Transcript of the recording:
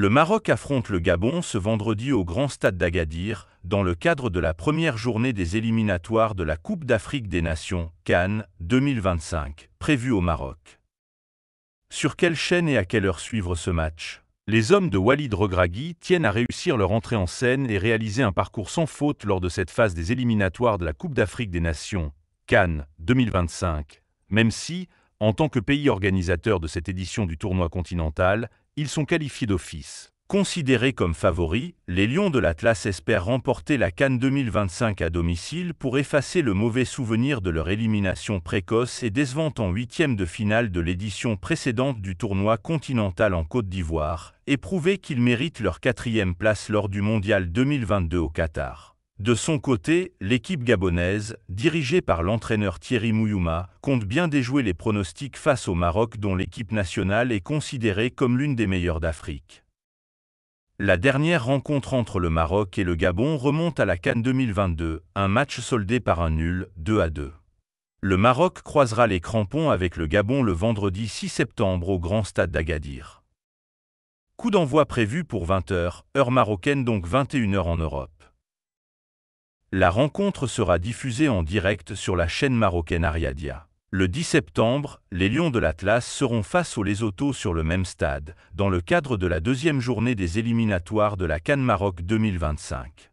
Le Maroc affronte le Gabon ce vendredi au Grand Stade d'Agadir, dans le cadre de la première journée des éliminatoires de la Coupe d'Afrique des Nations, Cannes 2025, prévue au Maroc. Sur quelle chaîne et à quelle heure suivre ce match Les hommes de Walid Regragui tiennent à réussir leur entrée en scène et réaliser un parcours sans faute lors de cette phase des éliminatoires de la Coupe d'Afrique des Nations, Cannes 2025, même si, en tant que pays organisateur de cette édition du tournoi continental, ils sont qualifiés d'office. Considérés comme favoris, les Lions de l'Atlas espèrent remporter la Cannes 2025 à domicile pour effacer le mauvais souvenir de leur élimination précoce et décevante en huitième de finale de l'édition précédente du tournoi continental en Côte d'Ivoire et prouver qu'ils méritent leur quatrième place lors du Mondial 2022 au Qatar. De son côté, l'équipe gabonaise, dirigée par l'entraîneur Thierry Mouyouma, compte bien déjouer les pronostics face au Maroc dont l'équipe nationale est considérée comme l'une des meilleures d'Afrique. La dernière rencontre entre le Maroc et le Gabon remonte à la Cannes 2022, un match soldé par un nul, 2 à 2. Le Maroc croisera les crampons avec le Gabon le vendredi 6 septembre au Grand Stade d'Agadir. Coup d'envoi prévu pour 20h, heure marocaine donc 21h en Europe. La rencontre sera diffusée en direct sur la chaîne marocaine Ariadia. Le 10 septembre, les Lions de l'Atlas seront face aux Lesotho sur le même stade, dans le cadre de la deuxième journée des éliminatoires de la Cannes Maroc 2025.